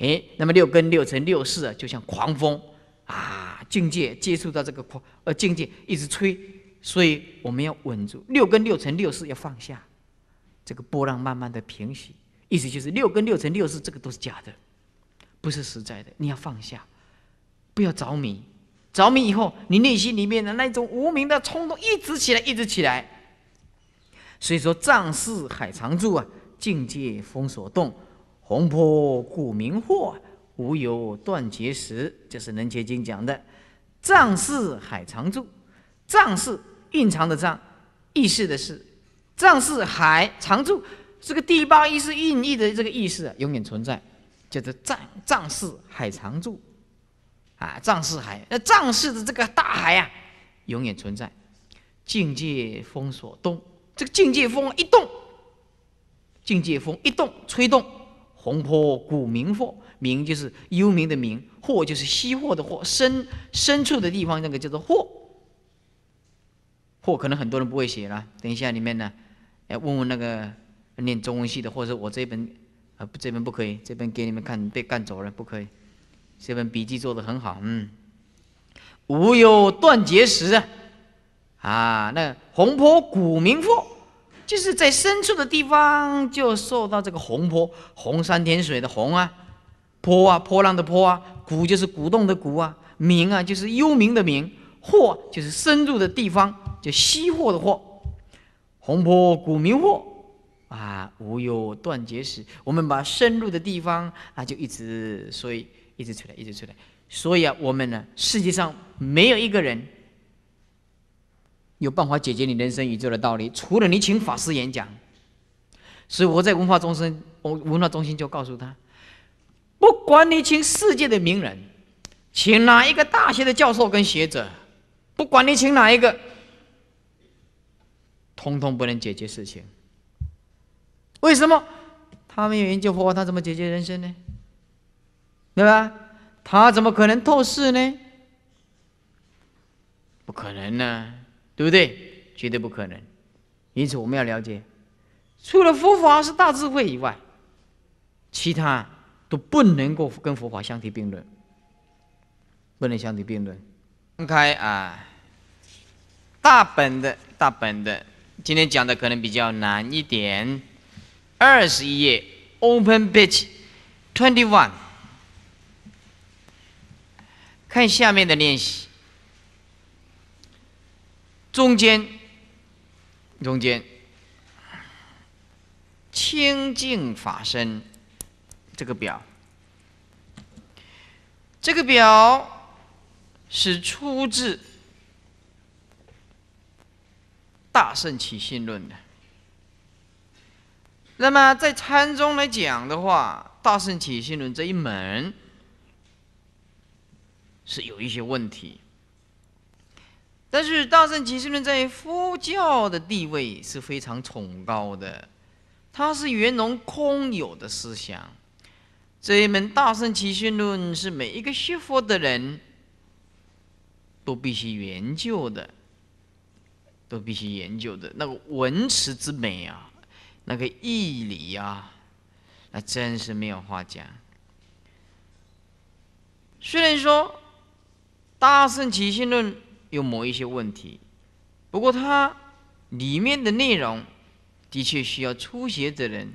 哎，那么六根六乘六世啊，就像狂风啊，境界接触到这个狂，呃，境界一直吹，所以我们要稳住，六根六乘六世要放下，这个波浪慢慢的平息。意思就是六根六乘六世这个都是假的。不是实在的，你要放下，不要着迷，着迷以后，你内心里面的那种无名的冲动一直起来，一直起来。所以说，藏势海常住啊，境界风所动，洪波古明惑，无有断绝石，这是《能结经》讲的。藏势海常住，藏势蕴藏的藏，意识的识，藏势海常住，这个第八意识蕴意的这个意识永远存在。叫做藏藏式海藏住，啊，藏式海，那藏式的这个大海呀，永远存在。境界风所动，这个境界风一动，境界风一动，吹动洪波鼓鸣。或鸣就是幽冥的鸣，或就是西或的或，深深处的地方，那个叫做或。或可能很多人不会写了，等一下里面呢，来问问那个念中文系的，或者我这本。啊，这边不可以，这边给你们看被干走了，不可以。这本笔记做的很好，嗯。无忧断结石，啊，啊，那洪坡古名货，就是在深处的地方就受到这个洪坡，洪山点水的洪啊，坡啊，波浪的坡啊，古就是古洞的古啊，鸣啊就是幽冥的冥，或就是深入的地方就西货的货，洪坡古名货。啊，无有断绝时。我们把深入的地方啊，就一直所以一直出来，一直出来。所以啊，我们呢，世界上没有一个人有办法解决你人生宇宙的道理，除了你请法师演讲。所以我在文化中心，我文化中心就告诉他，不管你请世界的名人，请哪一个大学的教授跟学者，不管你请哪一个，通通不能解决事情。为什么他没有研究佛法？他怎么解决人生呢？对吧？他怎么可能透视呢？不可能呢，对不对？绝对不可能。因此，我们要了解，除了佛法是大智慧以外，其他都不能够跟佛法相提并论，不能相提并论。分开啊，大本的大本的，今天讲的可能比较难一点。二十一页，Open Page Twenty One。看下面的练习，中间，中间，清净法身这个表，这个表是出自《大圣起信论》的。那么，在禅宗来讲的话，《大圣起信论》这一门是有一些问题。但是，《大圣起信论》在佛教的地位是非常崇高的，它是圆融空有的思想。这一门《大圣起信论》是每一个学佛的人都必须研究的，都必须研究的那个文辞之美啊！那个毅力啊，那真是没有话讲。虽然说《大圣起心论》有某一些问题，不过它里面的内容的确需要初学者人，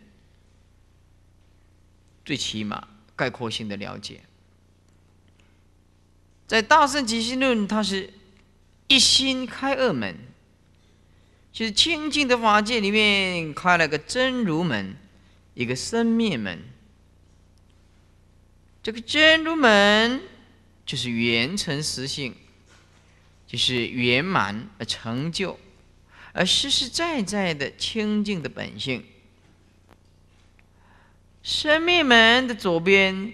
最起码概括性的了解。在《大圣起心论》，它是一心开二门。其是清净的法界里面开了个真如门，一个生灭门。这个真如门就是圆成实性，就是圆满而成就，而实实在在的清净的本性。生命门的左边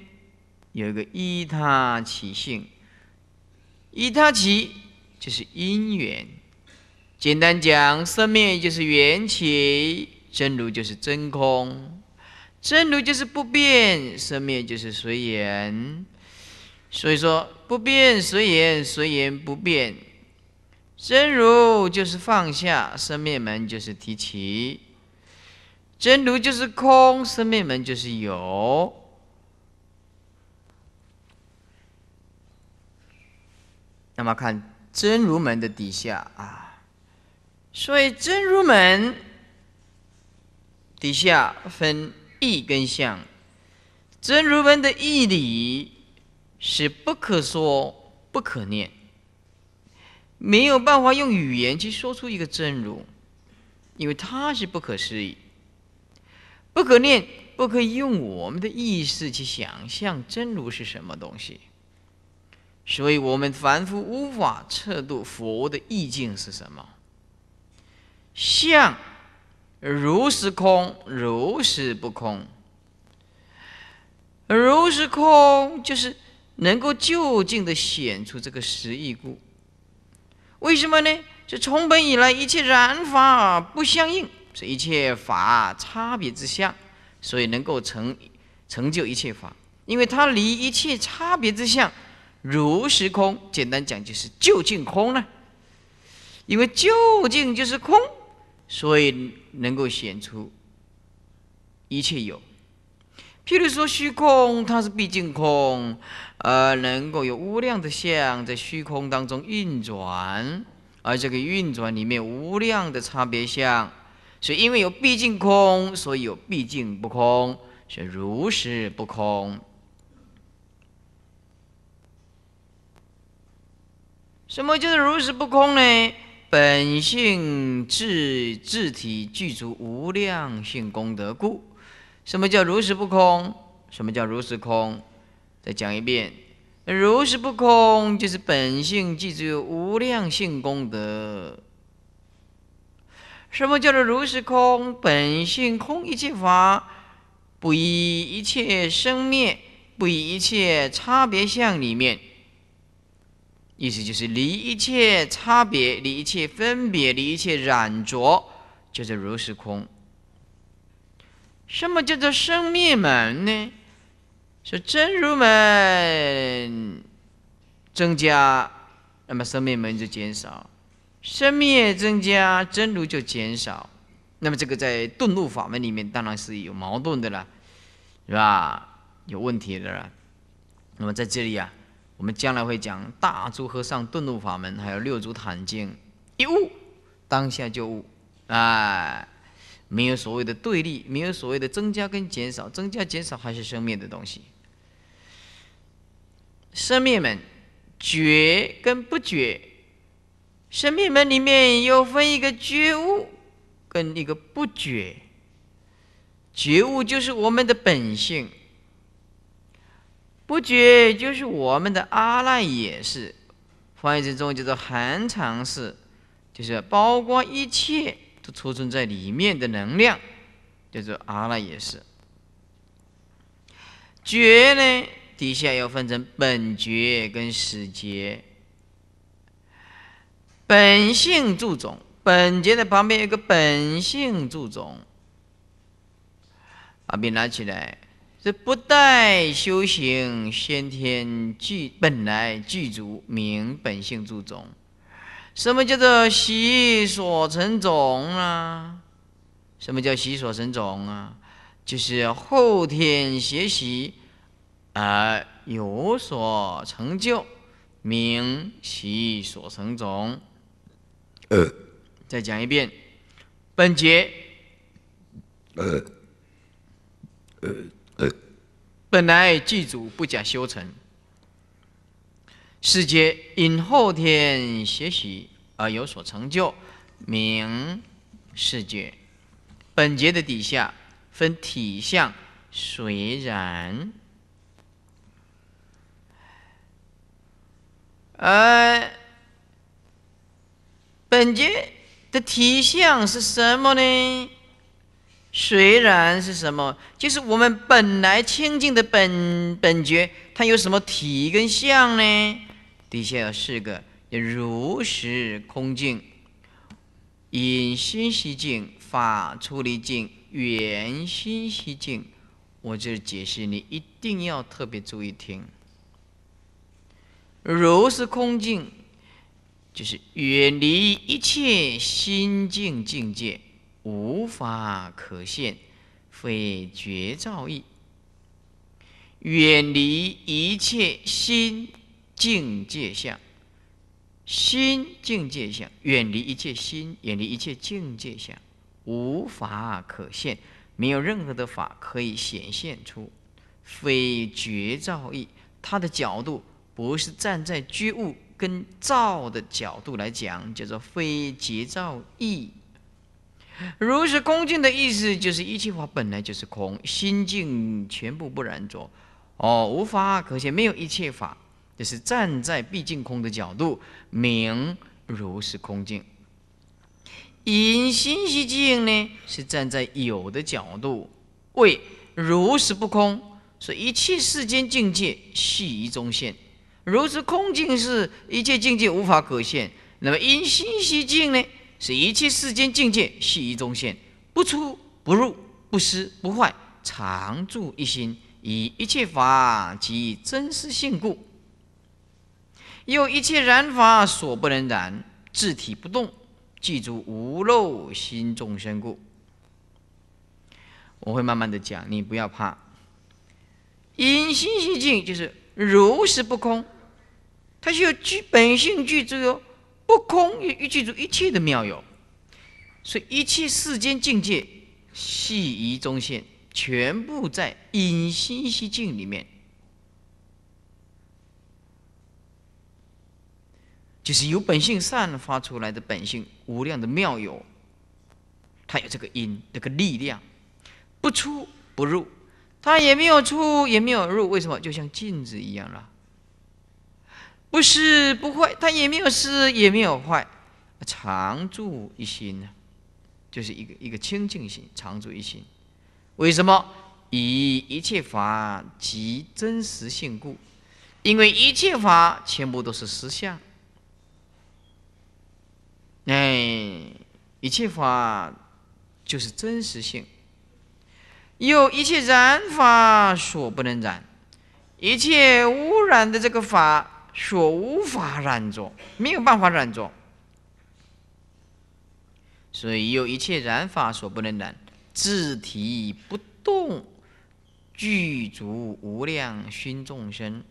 有一个依他起性，依他起就是因缘。简单讲，色灭就是缘起，真如就是真空；真如就是不变，色灭就是随缘。所以说，不变随缘，随缘不变。真如就是放下，色灭门就是提起；真如就是空，色灭门就是有。那么看真如门的底下啊。所以真如门底下分义跟相，真如门的义理是不可说、不可念，没有办法用语言去说出一个真如，因为它是不可思议，不可念，不可以用我们的意识去想象真如是什么东西，所以我们凡夫无法测度佛的意境是什么。相如是空，如是不空。如是空就是能够就近的显出这个实义故。为什么呢？这从本以来一切染法不相应，是一切法差别之相，所以能够成成就一切法。因为它离一切差别之相，如是空。简单讲就是就近空呢。因为究竟就是空。所以能够显出一切有，譬如说虚空，它是毕竟空，呃，能够有无量的相在虚空当中运转，而这个运转里面无量的差别相，所以因为有毕竟空，所以有毕竟不空，是如实不空。什么就是如实不空呢？本性自自体具足无量性功德故，什么叫如是不空？什么叫如是空？再讲一遍，如是不空就是本性具足无量性功德。什么叫做如是空？本性空一切法，不以一切生灭，不以一切差别相里面。意思就是离一切差别，离一切分别，离一切染着，就是如是空。什么叫做生灭门呢？是真如门增加，那么生灭门就减少；生灭增加，真如就减少。那么这个在顿悟法门里面当然是有矛盾的了，是吧？有问题的了。那么在这里啊。我们将来会讲大诸和尚顿悟法门，还有六祖坛经，一悟当下就悟，哎，没有所谓的对立，没有所谓的增加跟减少，增加减少还是生灭的东西。生灭门觉跟不觉，生灭门里面有分一个觉悟跟一个不觉，觉悟就是我们的本性。不觉就是我们的阿赖也是，翻译成中文叫做含藏式，就是包括一切都储存在里面的能量，叫做阿赖也是。觉呢底下要分成本觉跟始觉，本性注种，本觉的旁边有个本性注种，把笔拿起来。这不待修行，先天具本来具足，明本性诸种。什么叫做习所成种啊？什么叫习所成种啊？就是后天学习而有所成就，名习所成种。呃，再讲一遍，本节。呃，呃。本来具足不假修成，世界因后天学习而有所成就，名世界。本节的底下分体相随然，呃，本节的体相是什么呢？虽然是什么，就是我们本来清净的本本觉，它有什么体跟相呢？底下有四个：如实空净、引心息净、法出离净、缘心息净。我这解释，你一定要特别注意听。如是空净，就是远离一切心境境界。无法可现，非觉照义。远离一切心境界相，心境界相远离一切心，远离一切境界相，无法可现，没有任何的法可以显现出非觉照义。它的角度不是站在觉悟跟照的角度来讲，叫做非觉照义。如是空境的意思，就是一切法本来就是空，心境全部不染着，哦，无法可现，没有一切法，就是站在毕竟空的角度，名如是空境。因心息净呢，是站在有的角度，为如是不空，所以一切世间境界系于中现，如是空境是一切境界无法可现，那么因心息净呢？是一切世间境界系一中线，不出不入，不失不坏，常住一心，以一切法及真实性故，由一切染法所不能染，自体不动，记住无漏心众生故。我会慢慢的讲，你不要怕。因心性净，就是如实不空，它是有具本性具足哦。不空也预具足一切的妙有，所以一切世间境界系于中现，全部在隐心息境里面，就是由本性散发出来的本性无量的妙有，它有这个因这个力量，不出不入，它也没有出也没有入，为什么？就像镜子一样了。不是不坏，它也没有失，也没有坏。常住一心呢，就是一个一个清净心，常住一心。为什么？以一切法即真实性故，因为一切法全部都是实相。哎，一切法就是真实性，有一切染法所不能染，一切污染的这个法。所无法染着，没有办法染着，所以有一切染法所不能染，自体不动，具足无量熏众生。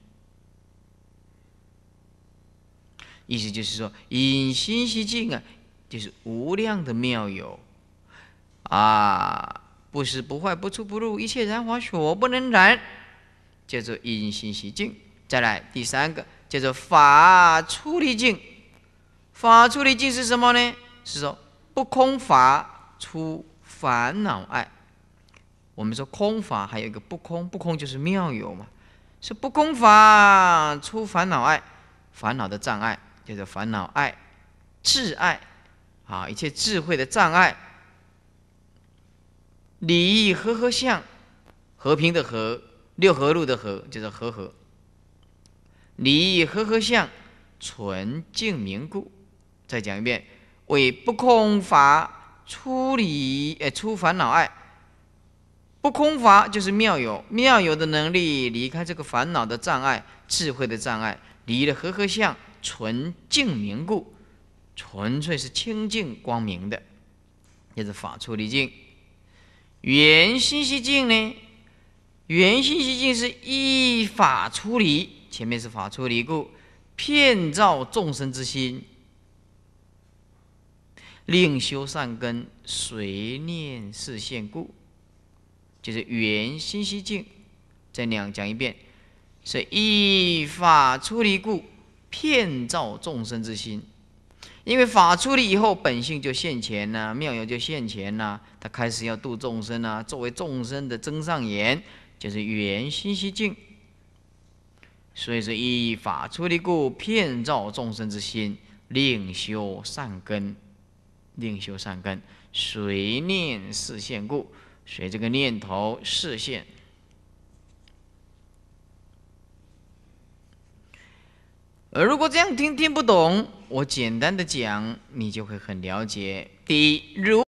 意思就是说，隐心息境啊，就是无量的妙有，啊，不实不坏不出不入，一切染法所不能染，叫做隐心息境。再来第三个。叫做法出离境，法出离境是什么呢？是说不空法出烦恼爱。我们说空法还有一个不空，不空就是妙有嘛。是不空法出烦恼爱，烦恼的障碍叫做烦恼爱、智爱啊，一切智慧的障碍。礼和和相，和平的和，六合路的和，就是和和。离合合相，纯净明故。再讲一遍，为不空法出离，呃，出烦恼爱。不空法就是妙有，妙有的能力离开这个烦恼的障碍、智慧的障碍，离了合合相，纯净明故，纯粹是清净光明的，也是法出离境。圆心息境呢？圆心息境是依法出离。前面是法出离故，遍照众生之心，令修善根随念是现故，就是缘心息境。再两讲一遍，是依法出离故，遍照众生之心。因为法出离以后，本性就现前呐，妙有就现前呐，他开始要度众生啊，作为众生的增上言，就是缘心息境。所以是依法出离故，骗造众生之心，另修善根，另修善根，随念视现故，随这个念头视现。呃，如果这样听听不懂，我简单的讲，你就会很了解。第一，如